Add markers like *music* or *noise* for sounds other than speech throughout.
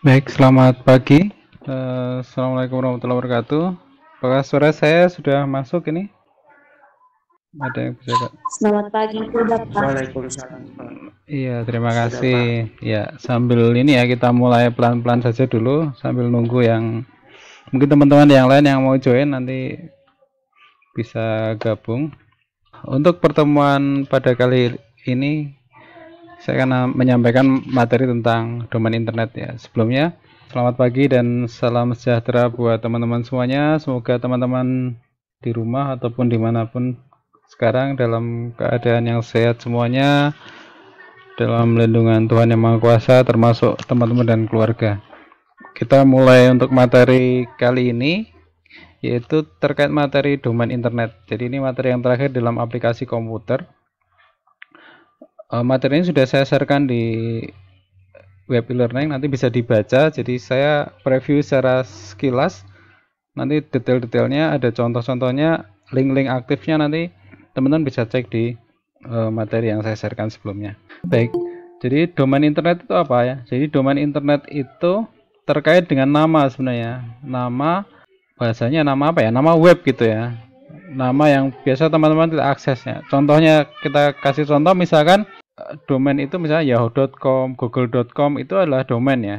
Baik, selamat pagi. Uh, Assalamualaikum warahmatullahi wabarakatuh. Apakah suara saya sudah masuk ini? Ada yang bisa Kak? Selamat pagi, Waalaikumsalam. Iya, terima kasih. Ya, sambil ini ya kita mulai pelan-pelan saja dulu sambil nunggu yang mungkin teman-teman yang lain yang mau join nanti bisa gabung. Untuk pertemuan pada kali ini saya akan eh, menyampaikan materi tentang domain internet ya. Sebelumnya, selamat pagi dan salam sejahtera buat teman-teman semuanya. Semoga teman-teman di rumah ataupun dimanapun sekarang dalam keadaan yang sehat semuanya, dalam lindungan Tuhan Yang Maha Kuasa, termasuk teman-teman dan keluarga. Kita mulai untuk materi kali ini, yaitu terkait materi domain internet. Jadi ini materi yang terakhir dalam aplikasi komputer uh, eh, ini sudah saya sharekan di web e-learning nanti bisa dibaca jadi saya preview secara sekilas nanti detail-detailnya ada contoh-contohnya link-link aktifnya nanti teman-teman bisa cek di uh, materi yang saya sharekan sebelumnya baik jadi domain internet itu apa ya jadi domain internet itu terkait dengan nama sebenarnya nama bahasanya nama apa ya nama web gitu ya nama yang biasa teman-teman tidak aksesnya contohnya kita kasih contoh misalkan domain itu misalnya yahoo.com, google.com itu adalah domain ya.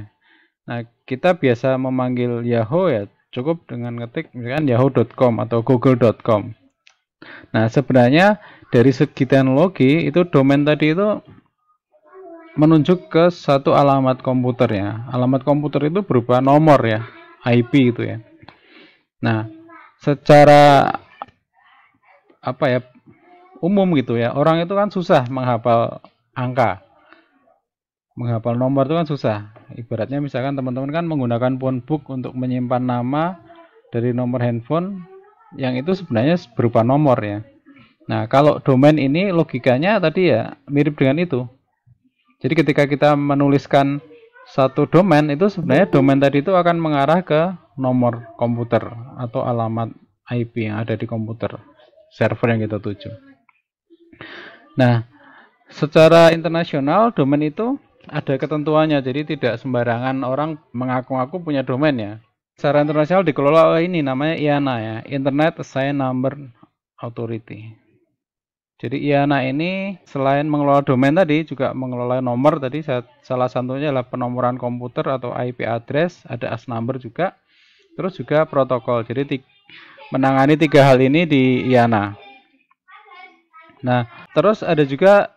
Nah, kita biasa memanggil Yahoo ya cukup dengan ngetik misalkan yahoo.com atau google.com. Nah, sebenarnya dari segi teknologi itu domain tadi itu menunjuk ke satu alamat komputer ya. Alamat komputer itu berupa nomor ya, IP itu ya. Nah, secara apa ya umum gitu ya. Orang itu kan susah menghafal angka. Menghafal nomor itu kan susah. Ibaratnya misalkan teman-teman kan menggunakan phone book untuk menyimpan nama dari nomor handphone yang itu sebenarnya berupa nomor ya. Nah, kalau domain ini logikanya tadi ya mirip dengan itu. Jadi ketika kita menuliskan satu domain itu sebenarnya domain tadi itu akan mengarah ke nomor komputer atau alamat IP yang ada di komputer server yang kita tuju. Nah, secara internasional domain itu ada ketentuannya, jadi tidak sembarangan orang mengaku-ngaku punya domain ya. Secara internasional dikelola oleh ini namanya IANA ya, Internet Assigned Number Authority. Jadi IANA ini selain mengelola domain tadi juga mengelola nomor tadi salah satunya adalah penomoran komputer atau IP address, ada AS number juga. Terus juga protokol. Jadi menangani tiga hal ini di IANA. Nah, terus ada juga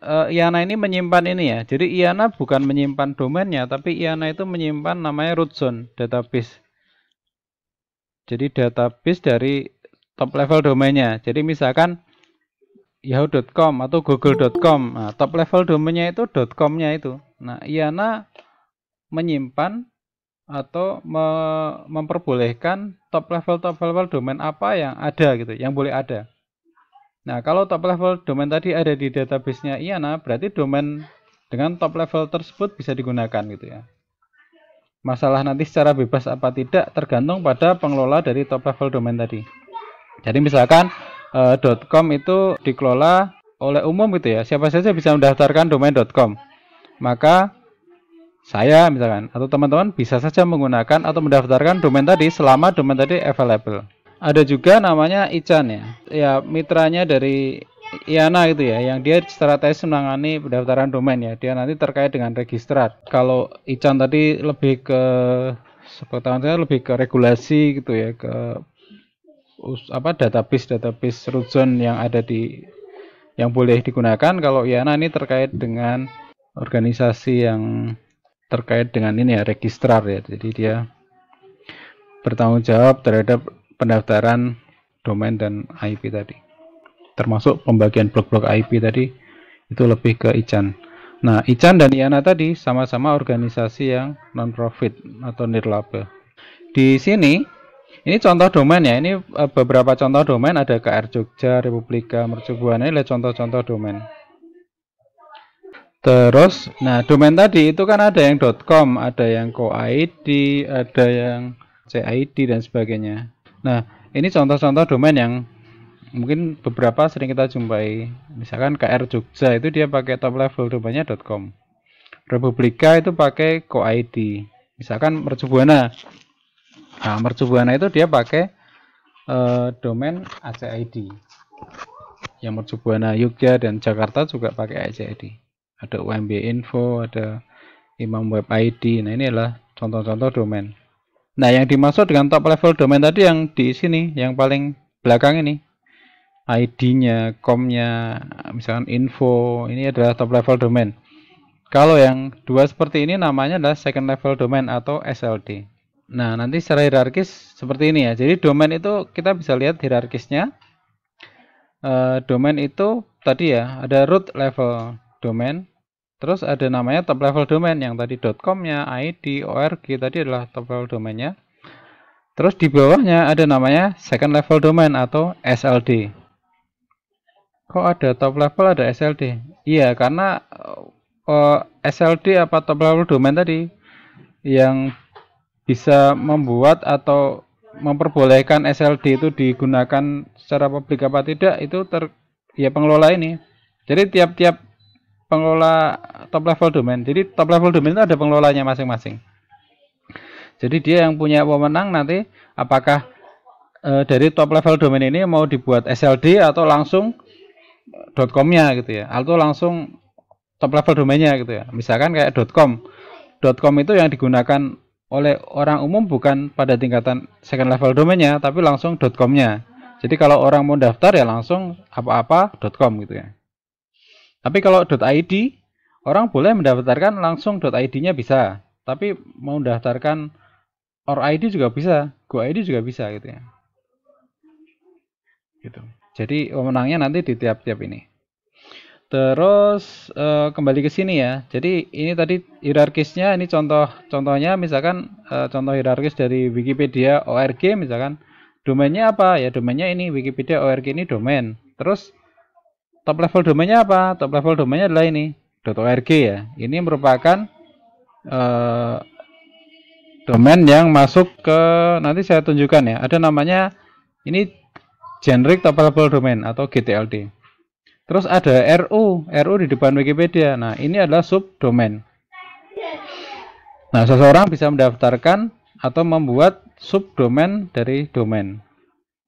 uh, Iana ini menyimpan ini ya. Jadi Iana bukan menyimpan domainnya, tapi Iana itu menyimpan namanya root zone database. Jadi database dari top level domainnya. Jadi misalkan yahoo.com atau google.com. Nah, top level domainnya itu .com-nya itu. Nah, Iana menyimpan atau me memperbolehkan top level top level domain apa yang ada gitu, yang boleh ada. Nah, kalau top level domain tadi ada di database-nya IANA, berarti domain dengan top level tersebut bisa digunakan gitu ya. Masalah nanti secara bebas apa tidak tergantung pada pengelola dari top level domain tadi. Jadi misalkan eh, .com itu dikelola oleh umum gitu ya. Siapa saja bisa mendaftarkan domain .com. Maka saya misalkan atau teman-teman bisa saja menggunakan atau mendaftarkan domain tadi selama domain tadi available. Ada juga namanya Ican ya. Ya mitranya dari IANA gitu ya, yang dia secara tes menangani pendaftaran domain ya. Dia nanti terkait dengan registrat. Kalau Ican tadi lebih ke sepengetahuan saya lebih ke regulasi gitu ya, ke apa database database root zone yang ada di yang boleh digunakan. Kalau IANA ini terkait dengan organisasi yang terkait dengan ini ya registrar ya. Jadi dia bertanggung jawab terhadap pendaftaran domain dan IP tadi termasuk pembagian blok-blok IP tadi itu lebih ke ICAN nah ICAN dan IANA tadi sama-sama organisasi yang non-profit atau nirlaba di sini ini contoh domain ya ini eh, beberapa contoh domain ada KR Jogja, Republika, Mercubuana ini contoh-contoh domain Terus, nah domain tadi itu kan ada yang .com, ada yang co.id, ada yang CID dan sebagainya. Nah, ini contoh-contoh domain yang mungkin beberapa sering kita jumpai. Misalkan KR Jogja itu dia pakai top level domainnya Republika itu pakai co-id. Misalkan Mercubuana. Nah, Mercubuana itu dia pakai eh, domain ACID. Yang Mercubuana Yogyakarta dan Jakarta juga pakai ACID. Ada UMB Info, ada Imam Web ID. Nah, ini adalah contoh-contoh domain. Nah, yang dimaksud dengan top level domain tadi yang di sini, yang paling belakang ini. ID-nya, com-nya, misalkan info, ini adalah top level domain. Kalau yang dua seperti ini namanya adalah second level domain atau SLD. Nah, nanti secara hierarkis seperti ini ya. Jadi domain itu kita bisa lihat hierarkisnya. E, domain itu tadi ya, ada root level domain, Terus ada namanya top level domain yang tadi .com-nya, ID, ORG tadi adalah top level domainnya. Terus di bawahnya ada namanya second level domain atau SLD. Kok ada top level ada SLD? Iya, karena uh, eh, oh, SLD apa top level domain tadi yang bisa membuat atau memperbolehkan SLD itu digunakan secara publik apa tidak itu ter ya pengelola ini. Jadi tiap-tiap pengelola top level domain. Jadi top level domain itu ada pengelolanya masing-masing. Jadi dia yang punya pemenang nanti apakah e, dari top level domain ini mau dibuat SLD atau langsung .com-nya gitu ya. Atau langsung top level domainnya gitu ya. Misalkan kayak .com. .com itu yang digunakan oleh orang umum bukan pada tingkatan second level domainnya tapi langsung .com-nya. Jadi kalau orang mau daftar ya langsung apa-apa .com gitu ya. Tapi kalau .id orang boleh mendaftarkan langsung .id-nya bisa, tapi mau mendaftarkan or ID juga bisa, go ID juga bisa gitu ya. Gitu. Jadi pemenangnya nanti di tiap-tiap ini. Terus uh, kembali ke sini ya. Jadi ini tadi hierarkisnya ini contoh contohnya misalkan uh, contoh hierarkis dari Wikipedia ORG misalkan domainnya apa ya domainnya ini Wikipedia ORG ini domain. Terus top level domainnya apa? Top level domainnya adalah ini .org ya. Ini merupakan uh, domain yang masuk ke nanti saya tunjukkan ya. Ada namanya ini generic top level domain atau GTLD. Terus ada RU, RU di depan Wikipedia. Nah, ini adalah subdomain. Nah, seseorang bisa mendaftarkan atau membuat subdomain dari domain.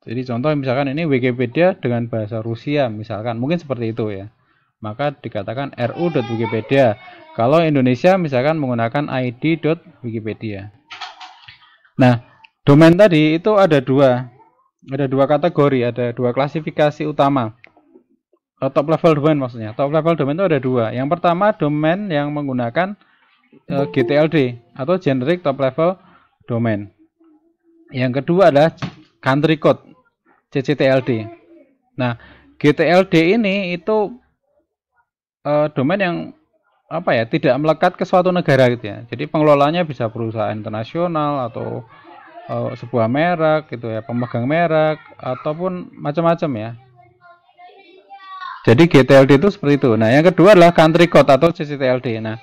Jadi contoh misalkan ini Wikipedia dengan bahasa Rusia misalkan mungkin seperti itu ya. Maka dikatakan ru.wikipedia. Kalau Indonesia misalkan menggunakan id.wikipedia. Nah, domain tadi itu ada dua. Ada dua kategori, ada dua klasifikasi utama. Eh, top level domain maksudnya. Top level domain itu ada dua. Yang pertama domain yang menggunakan uh, eh, GTLD atau generic top level domain. Yang kedua adalah country code. CCTLD. Nah, GTLD ini itu uh, domain yang apa ya tidak melekat ke suatu negara gitu ya. Jadi pengelolanya bisa perusahaan internasional atau uh, sebuah merek gitu ya, pemegang merek ataupun macam-macam ya. Jadi GTLD itu seperti itu. Nah, yang kedua adalah country code atau CCTLD. Nah,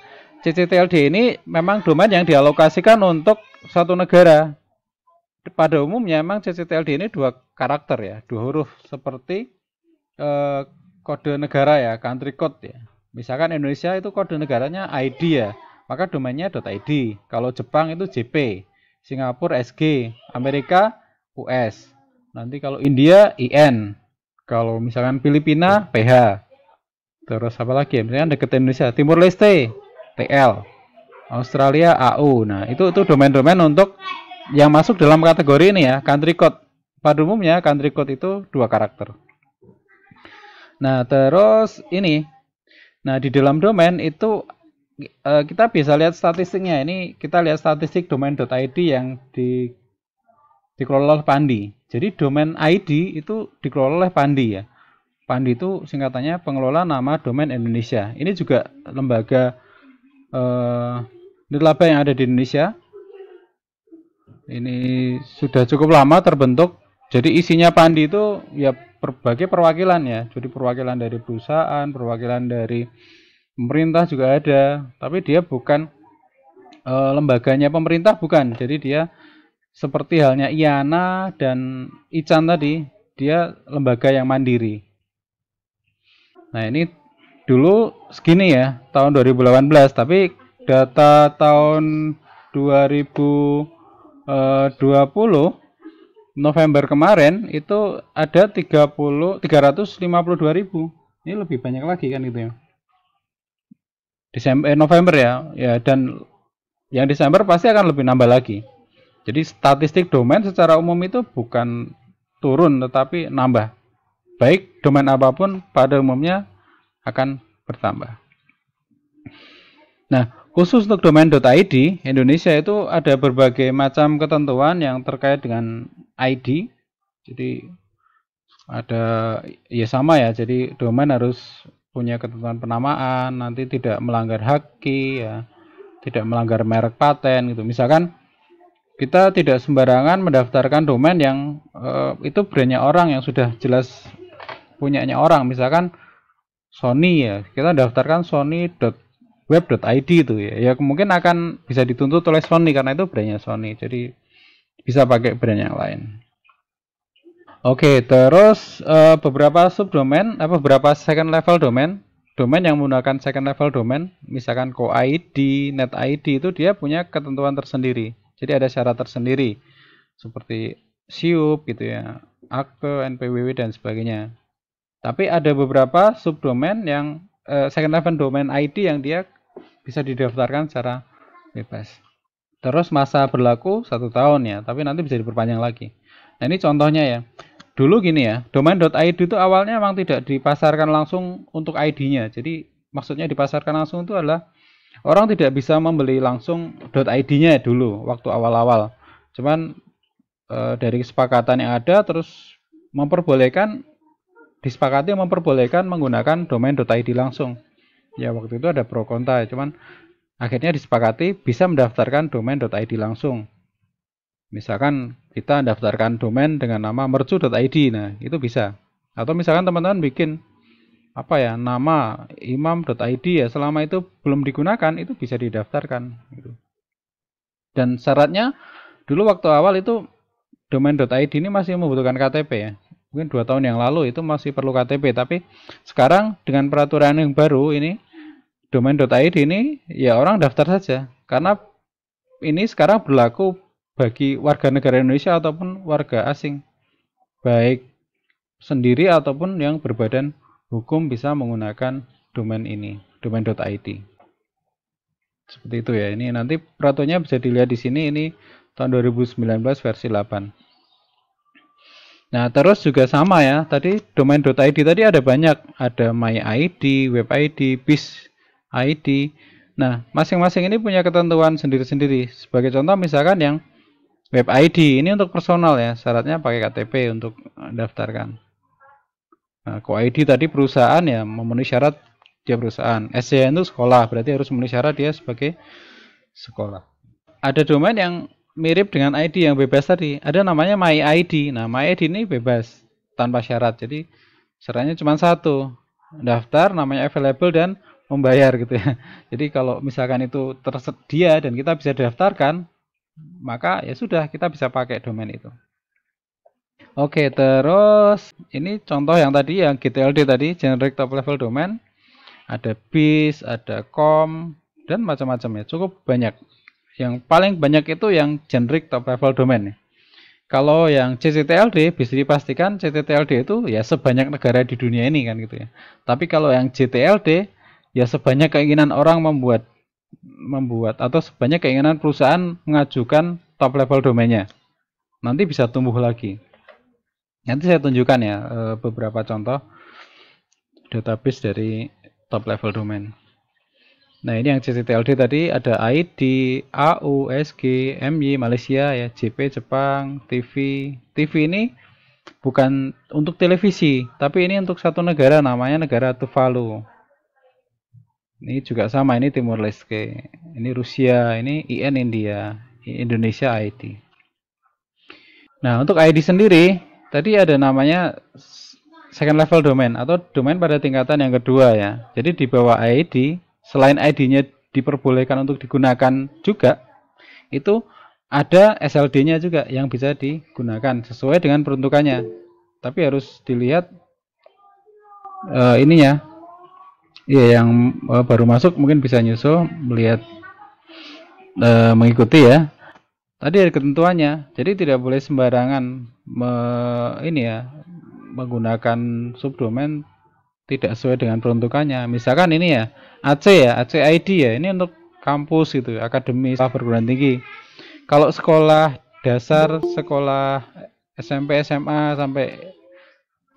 CCTLD ini memang domain yang dialokasikan untuk satu negara pada umumnya memang CCTLD ini dua karakter ya, dua huruf seperti eh, kode negara ya, country code ya. Misalkan Indonesia itu kode negaranya ID ya, maka domainnya .id. Kalau Jepang itu JP, Singapura SG, Amerika US. Nanti kalau India IN, kalau misalkan Filipina PH. Terus apa lagi ya? Misalkan dekat Indonesia, Timur Leste TL, Australia AU. Nah, itu itu domain-domain untuk yang masuk dalam kategori ini ya, country code. Pada umumnya country code itu dua karakter. Nah, terus ini. Nah, di dalam domain itu eh, kita bisa lihat statistiknya. Ini kita lihat statistik domain.id yang di dikelola oleh Pandi. Jadi domain ID itu dikelola oleh Pandi ya. Pandi itu singkatannya pengelola nama domain Indonesia. Ini juga lembaga eh, nirlaba yang ada di Indonesia ini sudah cukup lama terbentuk jadi isinya Pandi itu ya berbagai perwakilan ya jadi perwakilan dari perusahaan perwakilan dari pemerintah juga ada tapi dia bukan e, lembaganya pemerintah bukan jadi dia seperti halnya IANA dan ICAN tadi dia lembaga yang mandiri nah ini dulu segini ya tahun 2018 tapi data tahun 2000 20 eh, November kemarin itu ada 30 352 ribu ini lebih banyak lagi kan gitu ya Desember eh, November ya ya dan yang Desember pasti akan lebih nambah lagi jadi statistik domain secara umum itu bukan turun tetapi nambah baik domain apapun pada umumnya akan bertambah nah Khusus untuk domain.id, Indonesia itu ada berbagai macam ketentuan yang terkait dengan ID. Jadi ada ya sama ya, jadi domain harus punya ketentuan penamaan, nanti tidak melanggar haki ya, tidak melanggar merek paten gitu. Misalkan kita tidak sembarangan mendaftarkan domain yang uh, itu brandnya orang yang sudah jelas punyanya orang misalkan Sony ya kita daftarkan Sony web.id itu ya. ya mungkin akan bisa dituntut oleh Sony karena itu brandnya Sony jadi bisa pakai brand yang lain Oke, okay, terus uh, beberapa subdomain, apa beberapa second level domain, domain yang menggunakan second level domain, misalkan co-id, net id itu dia punya ketentuan tersendiri. Jadi ada syarat tersendiri, seperti SIUP gitu ya, akte, NPWW dan sebagainya. Tapi ada beberapa subdomain yang uh, second level domain ID yang dia bisa didaftarkan secara bebas. Terus masa berlaku satu tahun ya, tapi nanti bisa diperpanjang lagi. Nah ini contohnya ya. Dulu gini ya, domain.id itu awalnya memang tidak dipasarkan langsung untuk ID-nya. Jadi maksudnya dipasarkan langsung itu adalah orang tidak bisa membeli langsung .id-nya dulu waktu awal-awal. Cuman e, dari kesepakatan yang ada terus memperbolehkan disepakati memperbolehkan menggunakan domain .id langsung ya waktu itu ada pro kontra ya cuman akhirnya disepakati bisa mendaftarkan domain.id langsung misalkan kita daftarkan domain dengan nama mercu.id nah itu bisa atau misalkan teman-teman bikin apa ya nama imam.id ya selama itu belum digunakan itu bisa didaftarkan gitu. dan syaratnya dulu waktu awal itu domain.id ini masih membutuhkan KTP ya mungkin dua tahun yang lalu itu masih perlu KTP tapi sekarang dengan peraturan yang baru ini domain.id ini ya orang daftar saja karena ini sekarang berlaku bagi warga negara Indonesia ataupun warga asing baik sendiri ataupun yang berbadan hukum bisa menggunakan domain ini domain.id seperti itu ya ini nanti peraturannya bisa dilihat di sini ini tahun 2019 versi 8 Nah, terus juga sama ya. Tadi domain.id tadi ada banyak. Ada myid, webid, bis id. Nah, masing-masing ini punya ketentuan sendiri-sendiri. Sebagai contoh misalkan yang webid ini untuk personal ya. Syaratnya pakai KTP untuk daftarkan. Nah, koid id tadi perusahaan ya memenuhi syarat dia perusahaan. SCN itu sekolah, berarti harus memenuhi syarat dia sebagai sekolah. Ada domain yang mirip dengan ID yang bebas tadi. Ada namanya My ID. Nah, My ID ini bebas tanpa syarat. Jadi syaratnya cuma satu, daftar, namanya available dan membayar gitu ya. *laughs* Jadi kalau misalkan itu tersedia dan kita bisa daftarkan, maka ya sudah kita bisa pakai domain itu. Oke, terus ini contoh yang tadi yang GTLD tadi, generic top level domain. Ada bis, ada com, dan macam macam ya. Cukup banyak yang paling banyak itu yang generic top level domain. Kalau yang CCTLD bisa dipastikan CCTLD itu ya sebanyak negara di dunia ini kan gitu ya. Tapi kalau yang JTLD ya sebanyak keinginan orang membuat membuat atau sebanyak keinginan perusahaan mengajukan top level domainnya. Nanti bisa tumbuh lagi. Nanti saya tunjukkan ya eh, beberapa contoh database dari top level domain. Nah ini yang CCTLD tadi ada ID, AU, SG, MY, Malaysia, ya, JP, Jepang, TV. TV ini bukan untuk televisi, tapi ini untuk satu negara namanya negara Tuvalu. Ini juga sama, ini Timur Leste, ini Rusia, ini IN India, Indonesia ID. Nah untuk ID sendiri, tadi ada namanya second level domain atau domain pada tingkatan yang kedua ya. Jadi di bawah ID selain ID-nya diperbolehkan untuk digunakan juga itu ada SLD-nya juga yang bisa digunakan sesuai dengan peruntukannya tapi harus dilihat uh, ininya ya yang uh, baru masuk mungkin bisa nyusul melihat uh, mengikuti ya tadi ada ketentuannya jadi tidak boleh sembarangan me, ini ya menggunakan subdomain tidak sesuai dengan peruntukannya misalkan ini ya AC ya AC ID ya ini untuk kampus itu, akademis sekolah perguruan tinggi kalau sekolah dasar sekolah SMP SMA sampai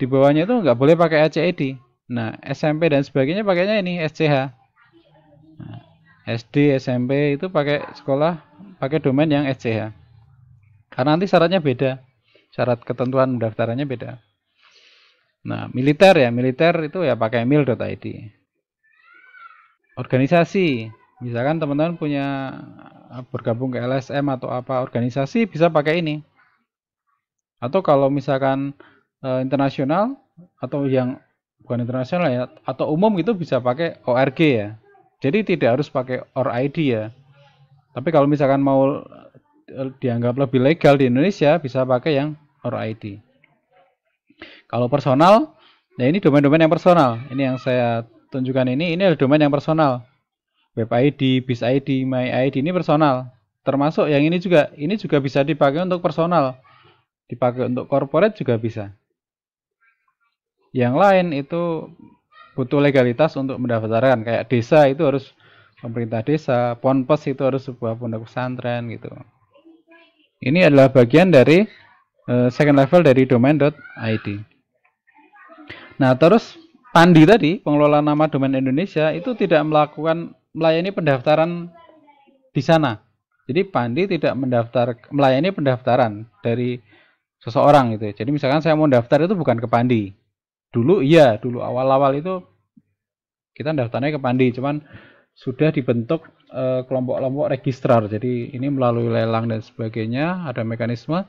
di bawahnya itu nggak boleh pakai AC ID nah SMP dan sebagainya pakainya ini SCH nah, SD SMP itu pakai sekolah pakai domain yang SCH karena nanti syaratnya beda syarat ketentuan mendaftarannya beda Nah, militer ya, militer itu ya pakai mil.id. Organisasi, misalkan teman-teman punya ah, bergabung ke LSM atau apa organisasi bisa pakai ini. Atau kalau misalkan e, internasional atau yang bukan internasional ya, atau umum itu bisa pakai ORG ya. Jadi tidak harus pakai OR ID ya. Tapi kalau misalkan mau eh, dianggap lebih legal di Indonesia bisa pakai yang OR ID. Kalau personal, nah ini domain-domain yang personal. Ini yang saya tunjukkan ini, ini adalah domain yang personal. Web ID, Biz ID, My ID ini personal. Termasuk yang ini juga, ini juga bisa dipakai untuk personal. Dipakai untuk corporate juga bisa. Yang lain itu butuh legalitas untuk mendaftarkan. Kayak desa itu harus pemerintah desa, ponpes itu harus sebuah pondok pesantren gitu. Ini adalah bagian dari uh, second level dari domain.id. Nah, terus Pandi tadi, pengelola nama domain Indonesia itu tidak melakukan melayani pendaftaran di sana. Jadi Pandi tidak mendaftar melayani pendaftaran dari seseorang gitu. Ya. Jadi misalkan saya mau daftar itu bukan ke Pandi. Dulu iya, dulu awal-awal itu kita daftarnya ke Pandi, cuman sudah dibentuk eh, kelompok-kelompok registrar. Jadi ini melalui lelang dan sebagainya ada mekanisme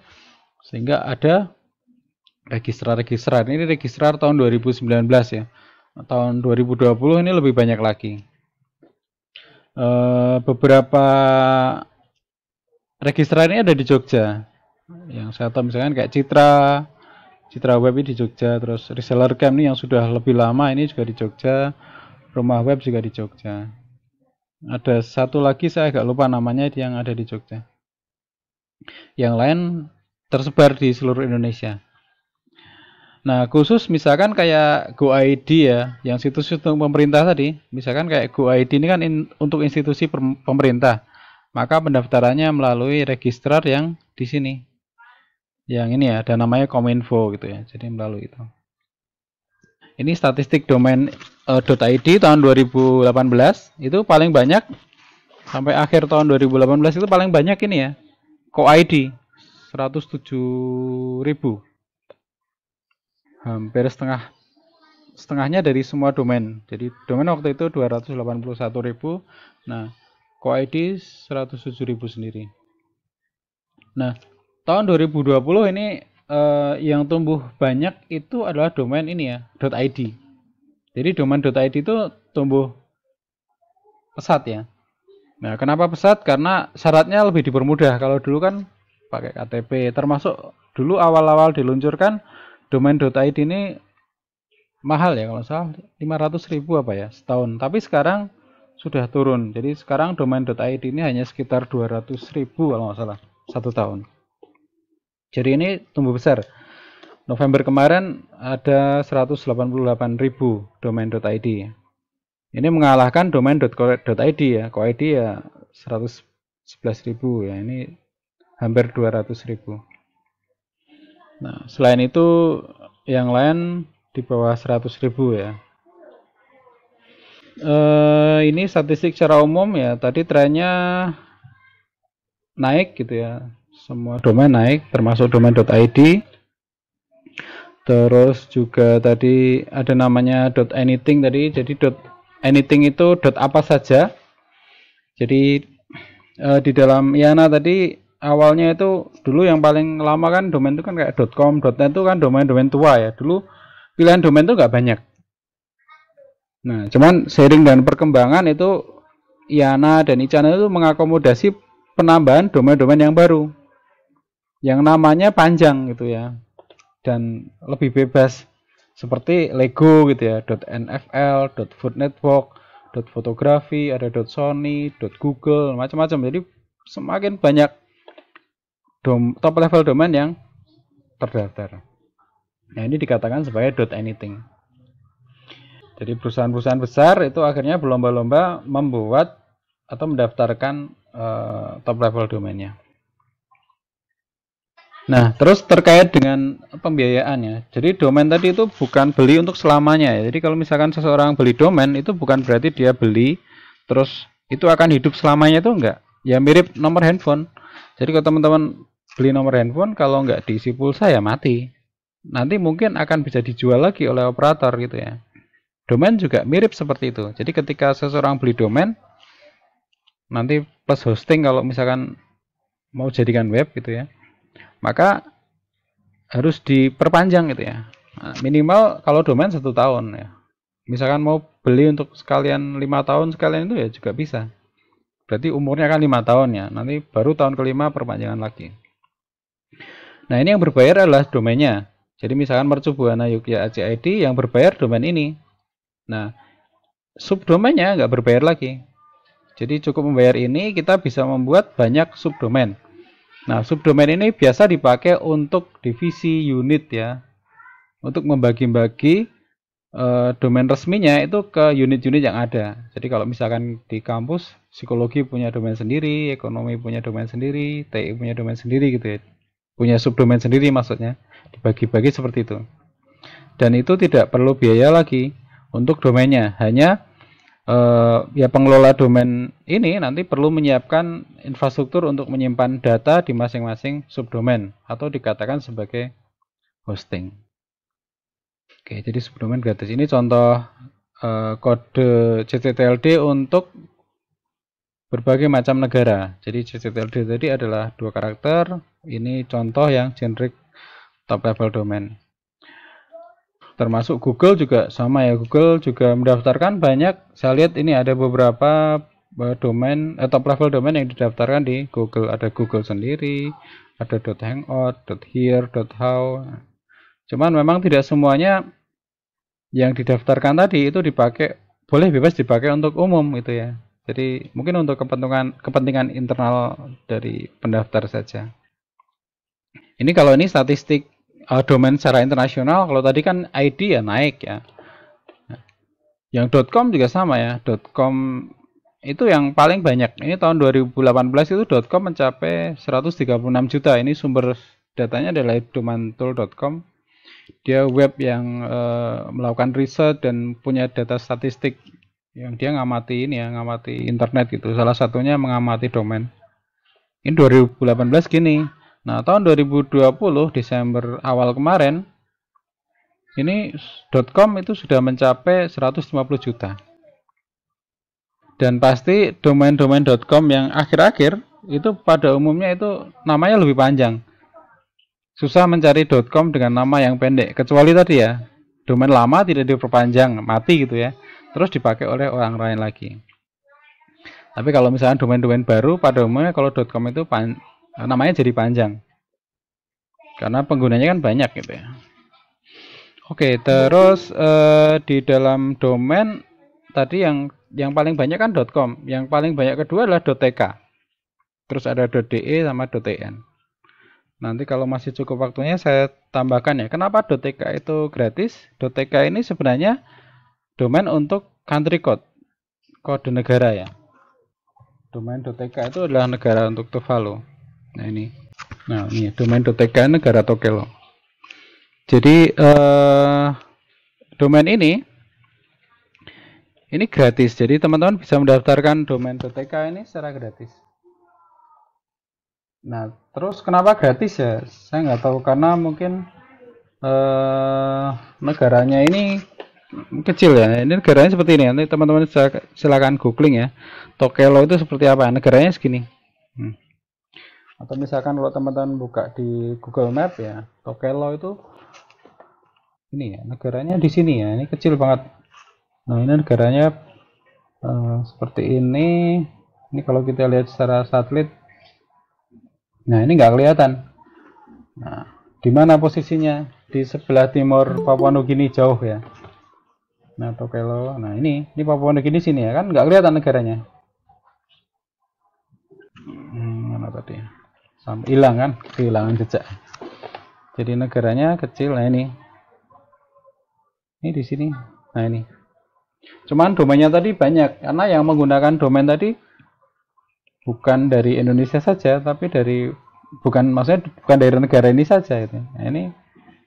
sehingga ada registrar-registrar. Ini registrar tahun 2019 ya. Tahun 2020 ini lebih banyak lagi. E, beberapa registrar ini ada di Jogja. Yang saya tahu misalkan kayak Citra, Citra Web ini di Jogja, terus Reseller Camp ini yang sudah lebih lama ini juga di Jogja, Rumah Web juga di Jogja. Ada satu lagi saya agak lupa namanya yang ada di Jogja. Yang lain tersebar di seluruh Indonesia. Nah, khusus misalkan kayak GoID ya, yang situs untuk pemerintah tadi, misalkan kayak GoID ini kan in, untuk institusi pemerintah. Maka pendaftarannya melalui registrar yang di sini. Yang ini ya, dan namanya Kominfo gitu ya. Jadi melalui itu. Ini statistik domain uh, eh, .id tahun 2018 itu paling banyak sampai akhir tahun 2018 itu paling banyak ini ya. CoID 107 ribu hampir setengah setengahnya dari semua domain. Jadi domain waktu itu 281.000. Nah, co-ID 107.000 sendiri. Nah, tahun 2020 ini eh, yang tumbuh banyak itu adalah domain ini ya, .id. Jadi domain .id itu tumbuh pesat ya. Nah, kenapa pesat? Karena syaratnya lebih dipermudah. Kalau dulu kan pakai KTP, termasuk dulu awal-awal diluncurkan domain.id ini mahal ya kalau salah 500 ribu apa ya setahun tapi sekarang sudah turun jadi sekarang domain.id ini hanya sekitar 200 ribu kalau nggak salah satu tahun jadi ini tumbuh besar November kemarin ada 188 ribu domain.id ini mengalahkan domain.id ya .id ya 111 ribu ya ini hampir 200 ribu Nah, selain itu yang lain di bawah 100.000 ya. Eh, ini statistik secara umum ya. Tadi trennya naik gitu ya. Semua domain naik termasuk domain.id. Terus juga tadi ada namanya .anything tadi. Jadi .anything itu .apa saja. Jadi eh, di dalam Yana tadi awalnya itu dulu yang paling lama kan domain itu kan kayak .com, .net itu kan domain-domain tua ya. Dulu pilihan domain itu nggak banyak. Nah, cuman sharing dan perkembangan itu IANA dan ICANA itu mengakomodasi penambahan domain-domain yang baru. Yang namanya panjang gitu ya. Dan lebih bebas seperti Lego gitu ya, .nfl, .food network, .fotografi, ada .sony, .google, macam-macam. Jadi semakin banyak dom, top level domain yang terdaftar. Nah, ini dikatakan sebagai .anything. Jadi perusahaan-perusahaan besar itu akhirnya berlomba-lomba membuat atau mendaftarkan uh, top level domainnya. Nah, terus terkait dengan pembiayaannya. Jadi domain tadi itu bukan beli untuk selamanya ya. Jadi kalau misalkan seseorang beli domain itu bukan berarti dia beli terus itu akan hidup selamanya itu enggak. Ya mirip nomor handphone. Jadi kalau teman-teman beli nomor handphone kalau nggak diisi pulsa ya mati. Nanti mungkin akan bisa dijual lagi oleh operator gitu ya. Domain juga mirip seperti itu. Jadi ketika seseorang beli domain, nanti plus hosting kalau misalkan mau jadikan web gitu ya, maka harus diperpanjang gitu ya. Nah, minimal kalau domain satu tahun ya. Misalkan mau beli untuk sekalian lima tahun sekalian itu ya juga bisa. Berarti umurnya kan lima tahun ya. Nanti baru tahun kelima perpanjangan lagi. Nah, ini yang berbayar adalah domainnya. Jadi misalkan mercubuana ya ACID yang berbayar domain ini. Nah, subdomainnya nggak berbayar lagi. Jadi cukup membayar ini kita bisa membuat banyak subdomain. Nah, subdomain ini biasa dipakai untuk divisi unit ya. Untuk membagi-bagi e, domain resminya itu ke unit-unit yang ada. Jadi kalau misalkan di kampus psikologi punya domain sendiri, ekonomi punya domain sendiri, TI punya domain sendiri gitu ya punya subdomain sendiri maksudnya dibagi-bagi seperti itu dan itu tidak perlu biaya lagi untuk domainnya hanya eh, ya pengelola domain ini nanti perlu menyiapkan infrastruktur untuk menyimpan data di masing-masing subdomain atau dikatakan sebagai hosting Oke, jadi subdomain gratis ini contoh eh, kode CCTLD untuk berbagai macam negara. Jadi CCTLD tadi adalah dua karakter, ini contoh yang generic top level domain. Termasuk Google juga sama ya. Google juga mendaftarkan banyak. Saya lihat ini ada beberapa eh, domain eh, top level domain yang didaftarkan di Google. Ada Google sendiri, ada .hangout, .here, .how. Cuman memang tidak semuanya yang didaftarkan tadi itu dipakai boleh bebas dipakai untuk umum gitu ya. Jadi mungkin untuk kepentingan kepentingan internal dari pendaftar saja. Ini kalau ini statistik uh, domain secara internasional, kalau tadi kan ID ya naik ya. Yang .com juga sama ya, .com itu yang paling banyak. Ini tahun 2018 itu .com mencapai 136 juta. Ini sumber datanya adalah domantool.com. Dia web yang uh, melakukan riset dan punya data statistik yang dia ngamati ini ya, ngamati internet gitu. Salah satunya mengamati domain. Ini 2018 gini Nah, tahun 2020 Desember awal kemarin ini .com itu sudah mencapai 150 juta. Dan pasti domain domain .com yang akhir-akhir itu pada umumnya itu namanya lebih panjang. Susah mencari .com dengan nama yang pendek, kecuali tadi ya, domain lama tidak diperpanjang, mati gitu ya. Terus dipakai oleh orang lain lagi. Tapi kalau misalnya domain-domain baru pada umumnya kalau .com itu Eh, namanya jadi panjang karena penggunanya kan banyak gitu ya oke terus eh, di dalam domain tadi yang yang paling banyak kan .com yang paling banyak kedua adalah .tk terus ada .de sama .tn nanti kalau masih cukup waktunya saya tambahkan ya kenapa .tk itu gratis .tk ini sebenarnya domain untuk country code kode negara ya domain .tk itu adalah negara untuk Tuvalu Nah ini, nah ini ya, domain .tk negara Tokelo. Jadi eh, domain ini ini gratis. Jadi teman-teman bisa mendaftarkan domain .tk ini secara gratis. Nah terus kenapa gratis ya? Saya nggak tahu karena mungkin eh, negaranya ini kecil ya. Ini negaranya seperti ini. Nanti teman-teman silakan googling ya. Tokelo itu seperti apa? Negaranya segini. Hmm atau misalkan kalau teman-teman buka di Google Map ya Tokelo itu ini ya negaranya di sini ya ini kecil banget nah ini negaranya uh, seperti ini ini kalau kita lihat secara satelit nah ini nggak kelihatan nah di mana posisinya di sebelah timur Papua Nugini jauh ya nah Tokelo nah ini ini Papua Nugini sini ya kan nggak kelihatan negaranya hmm, mana tadi ya sampai hilang kan kehilangan jejak jadi negaranya kecil nah ini ini di sini nah ini cuman domainnya tadi banyak karena yang menggunakan domain tadi bukan dari Indonesia saja tapi dari bukan maksudnya bukan dari negara ini saja itu Nah, ini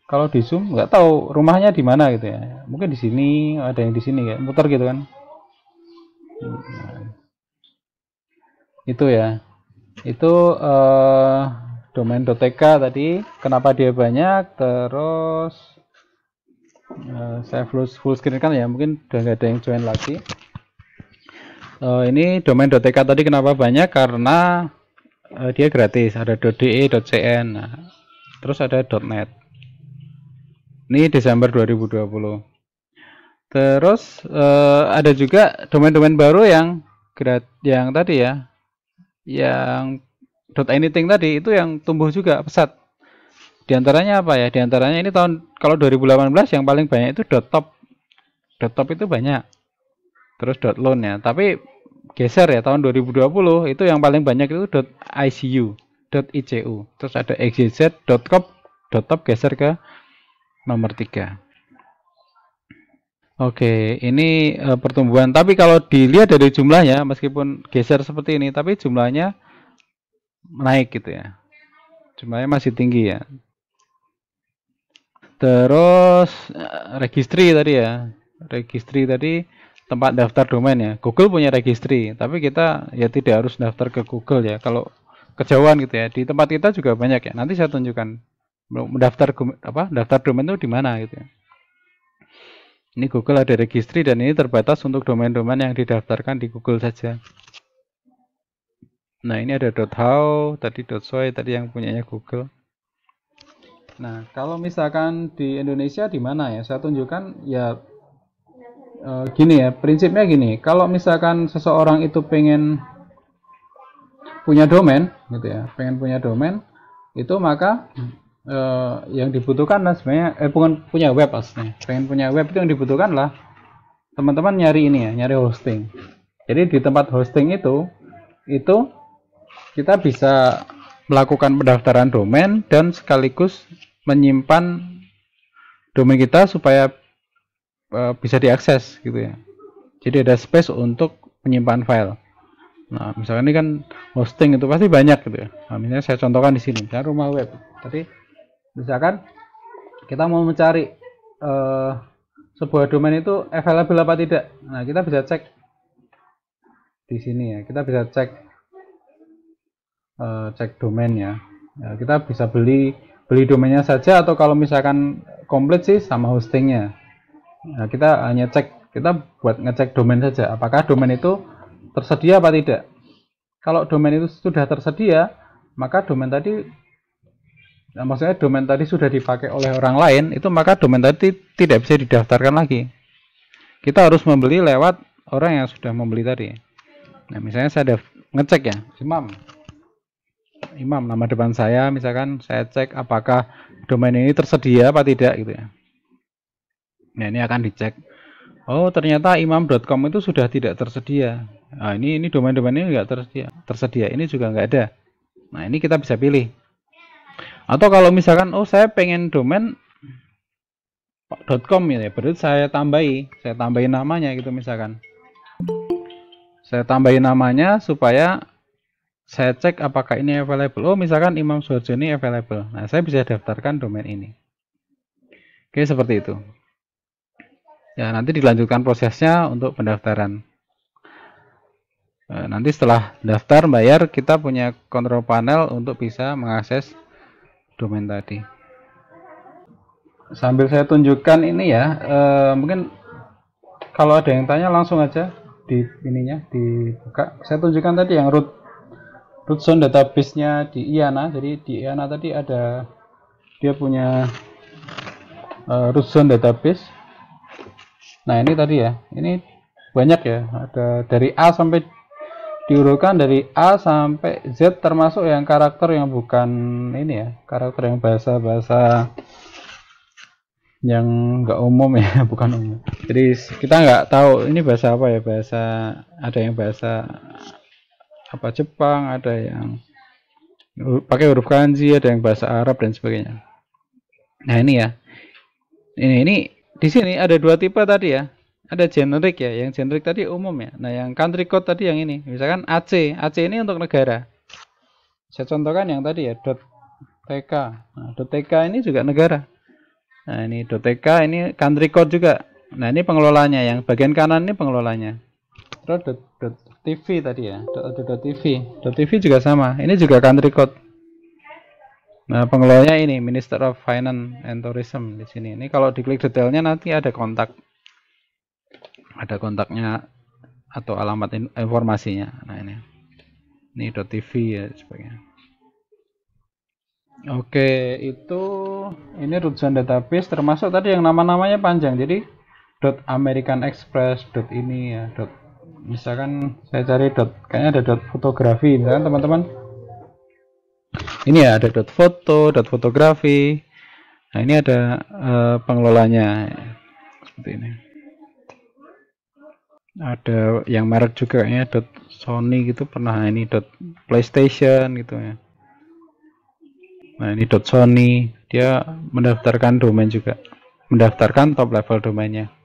kalau di zoom nggak tahu rumahnya di mana gitu ya mungkin di sini ada yang di sini ya muter gitu kan nah, itu ya itu eh, domain .tk tadi kenapa dia banyak terus uh, saya full, full screen kan ya mungkin udah gak ada yang join lagi uh, ini domain .tk tadi kenapa banyak karena uh, dia gratis ada .de, .cn nah, terus ada .net ini Desember 2020 terus uh, ada juga domain-domain baru yang gratis yang tadi ya yang dot anything tadi itu yang tumbuh juga pesat. diantaranya apa ya? diantaranya ini tahun kalau 2018 yang paling banyak itu dot top. Dot top itu banyak. Terus dot loan ya. Tapi geser ya tahun 2020 itu yang paling banyak itu dot ICU, dot ICU. Terus ada xyz, dot top dot top geser ke nomor tiga Oke, ini e, pertumbuhan. Tapi kalau dilihat dari jumlahnya, meskipun geser seperti ini, tapi jumlahnya naik gitu ya. Jumlahnya masih tinggi ya. Terus eh, registry tadi ya, registry tadi tempat daftar domain ya. Google punya registry, tapi kita ya tidak harus daftar ke Google ya. Kalau kejauhan gitu ya, di tempat kita juga banyak ya. Nanti saya tunjukkan mendaftar apa daftar domain itu di mana gitu ya. Ini Google ada registry dan ini terbatas untuk domain-domain yang didaftarkan di Google saja. Nah, ini ada .how, tadi .soy, tadi yang punyanya Google. Nah, kalau misalkan di Indonesia di mana ya? Saya tunjukkan ya e, gini ya, prinsipnya gini. Kalau misalkan seseorang itu pengen punya domain gitu ya, pengen punya domain itu maka uh, yang dibutuhkan lah sebenarnya eh bukan punya web aslinya pengen punya web itu yang dibutuhkan lah teman-teman nyari ini ya nyari hosting jadi di tempat hosting itu itu kita bisa melakukan pendaftaran domain dan sekaligus menyimpan domain kita supaya uh, bisa diakses gitu ya jadi ada space untuk menyimpan file nah misalkan ini kan hosting itu pasti banyak gitu ya nah, misalnya saya contohkan di sini saya rumah web tadi misalkan kita mau mencari uh, sebuah domain itu available apa tidak nah kita bisa cek di sini ya kita bisa cek uh, cek domain ya. nah, kita bisa beli beli domainnya saja atau kalau misalkan komplit sih sama hostingnya nah, kita hanya cek kita buat ngecek domain saja apakah domain itu tersedia apa tidak kalau domain itu sudah tersedia maka domain tadi nah, maksudnya domain tadi sudah dipakai oleh orang lain itu maka domain tadi tidak bisa didaftarkan lagi kita harus membeli lewat orang yang sudah membeli tadi nah misalnya saya ngecek ya imam imam nama depan saya misalkan saya cek apakah domain ini tersedia apa tidak gitu ya nah ini akan dicek oh ternyata imam.com itu sudah tidak tersedia Nah, ini ini domain-domain ini enggak tersedia. Tersedia ini juga enggak ada. Nah, ini kita bisa pilih atau kalau misalkan oh saya pengen domain .com ya, ya berarti saya tambahi saya tambahin namanya gitu misalkan saya tambahin namanya supaya saya cek apakah ini available oh misalkan Imam Suharjo ini available nah saya bisa daftarkan domain ini oke seperti itu ya nanti dilanjutkan prosesnya untuk pendaftaran eh, nanti setelah daftar bayar kita punya kontrol panel untuk bisa mengakses domain tadi sambil saya tunjukkan ini ya eh, mungkin kalau ada yang tanya langsung aja di ininya dibuka saya tunjukkan tadi yang root root zone database nya di IANA jadi di IANA tadi ada dia punya uh, root zone database nah ini tadi ya ini banyak ya ada dari A sampai diurutkan dari A sampai Z termasuk yang karakter yang bukan ini ya karakter yang bahasa-bahasa yang enggak umum ya *laughs* bukan umum jadi kita nggak tahu ini bahasa apa ya bahasa ada yang bahasa apa Jepang ada yang pakai huruf kanji ada yang bahasa Arab dan sebagainya nah ini ya ini ini di sini ada dua tipe tadi ya ada generik ya, yang generik tadi umum ya. Nah, yang country code tadi yang ini, misalkan AC, AC ini untuk negara. Saya contohkan yang tadi ya, .tk. Nah, .tk ini juga negara. Nah, ini .tk ini country code juga. Nah, ini pengelolanya yang bagian kanan ini pengelolanya. Terus dot, .tv tadi ya, .tv. Dot .tv juga sama. Ini juga country code. Nah, pengelolanya ini Minister of Finance and Tourism di sini. Ini kalau diklik detailnya nanti ada kontak ada kontaknya atau alamat informasinya nah ini ini .tv ya sebagainya oke itu ini rujukan database termasuk tadi yang nama-namanya panjang jadi dot American Express dot ini ya dot misalkan saya cari dot kayaknya ada dot fotografi misalkan teman-teman ini ya ada dot foto dot fotografi nah ini ada uh, pengelolanya seperti ini ada yang merek juga ya. dot Sony gitu pernah ini dot PlayStation gitu ya nah ini dot Sony dia mendaftarkan domain juga mendaftarkan top level domainnya